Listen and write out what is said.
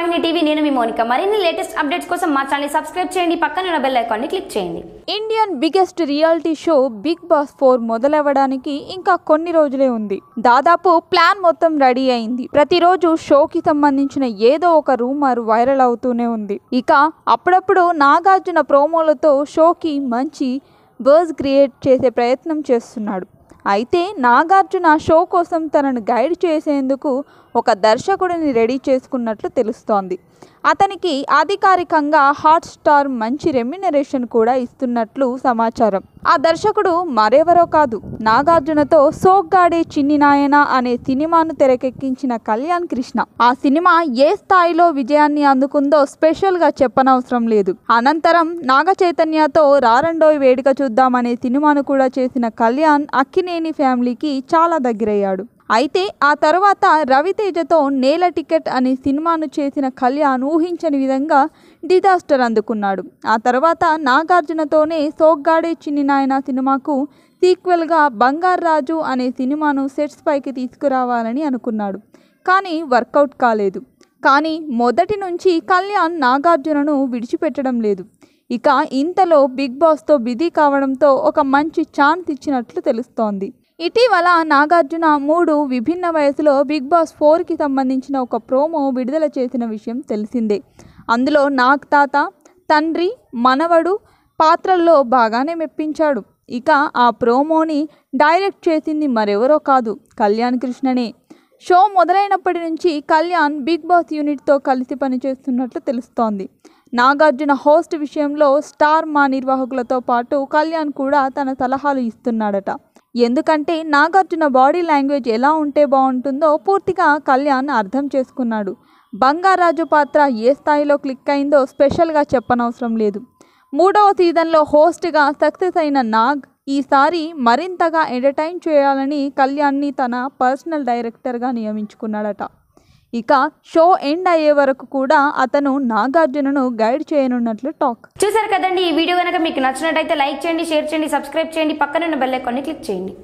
వాహిని TV నేను మీ మోనిక మరిన్ని లేటెస్ట్ అప్డేట్స్ కోసం మా ఛానల్ సబ్స్క్రైబ్ చేయండి పక్కన ఉన్న బెల్ ని క్లిక్ చేయండి Indian biggest reality show Bigg Boss four మొదలవ్వడానికి ఇంకా కొన్ని రోజులే ఉంది దాదాపు ప్లాన్ మొత్తం రెడీ అయింది ప్రతిరోజు షోకి సంబంధించిన ఏదో ఒక రూమర్ వైరల్ అవుతూనే ఉంది ఇక అప్పుడప్పుడు నాగార్జున ప్రోమోలతో షోకి మంచి బర్జ్ క్రియేట్ చేసే ప్రయత్నం చేస్తున్నాడు అయితే నాగార్జున షో కోసం తనను గైడ్ చేసేందుకు ఒక దర్శకుడిని రెడీ చేసుకున్నట్లు తెలుస్తోంది అతనికి అధికారికంగా హాట్ స్టార్ మంచి రెమ్యునరేషన్ కూడా ఇస్తున్నట్లు సమాచారం ఆ దర్శకుడు మరెవరో కాదు నాగార్జునతో సోగ్గాడే చిన్ని నాయన అనే సినిమాను తెరకెక్కించిన కళ్యాణ్ కృష్ణ ఆ సినిమా ఏ స్థాయిలో విజయాన్ని అందుకుందో స్పెషల్గా చెప్పనవసరం లేదు అనంతరం నాగ చైతన్యతో రారండోయ్ వేడుక చూద్దామనే సినిమాను కూడా చేసిన కళ్యాణ్ అక్కినేని ఫ్యామిలీకి చాలా దగ్గరయ్యాడు అయితే ఆ తర్వాత రవితేజతో నేల టికెట్ అనే సినిమాను చేసిన కళ్యాణ్ ఊహించని విధంగా డిజాస్టర్ అందుకున్నాడు ఆ తర్వాత నాగార్జునతోనే సోగ్గాడే చిన్ని నాయన సినిమాకు సీక్వెల్గా బంగారాజు అనే సినిమాను సెట్స్ పైకి తీసుకురావాలని అనుకున్నాడు కానీ వర్కౌట్ కాలేదు కానీ మొదటి నుంచి కళ్యాణ్ నాగార్జునను విడిచిపెట్టడం లేదు ఇక ఇంతలో బిగ్ బాస్తో బిజీ కావడంతో ఒక మంచి ఛాన్స్ ఇచ్చినట్లు తెలుస్తోంది ఇటీవల నాగార్జున మూడు విభిన్న వయసులో బిగ్ బాస్ ఫోర్కి సంబంధించిన ఒక ప్రోమో విడుదల చేసిన విషయం తెలిసిందే అందులో నాగ్ తాత తండ్రి మనవడు పాత్రల్లో బాగానే మెప్పించాడు ఇక ఆ ప్రోమోని డైరెక్ట్ చేసింది మరెవరో కాదు కళ్యాణ్ కృష్ణనే షో మొదలైనప్పటి నుంచి కళ్యాణ్ బిగ్ బాస్ యూనిట్తో కలిసి పనిచేస్తున్నట్లు తెలుస్తోంది నాగార్జున హోస్ట్ విషయంలో స్టార్ మా నిర్వాహకులతో పాటు కళ్యాణ్ కూడా తన సలహాలు ఇస్తున్నాడట ఎందుకంటే నాగార్జున బాడీ లాంగ్వేజ్ ఎలా ఉంటే బాగుంటుందో పూర్తిగా కళ్యాణ్ అర్థం చేసుకున్నాడు బంగారాజు పాత్ర ఏ స్థాయిలో క్లిక్ అయిందో స్పెషల్గా చెప్పనవసరం లేదు మూడవ సీజన్లో హోస్ట్గా సక్సెస్ అయిన నాగ్ ఈసారి మరింతగా ఎంటర్టైన్ చేయాలని కళ్యాణ్ని తన పర్సనల్ డైరెక్టర్గా నియమించుకున్నాడట ఇక షో ఎండ్ అయ్యే వరకు కూడా అతను నాగార్జునను గైడ్ చేయనున్నట్లు టాక్ చూసారు కదండి ఈ వీడియో కనుక మీకు నచ్చినట్టయితే లైక్ చేయండి షేర్ చేయండి సబ్స్క్రైబ్ చేయండి పక్కనున్న బెల్ క్లిక్ చేయండి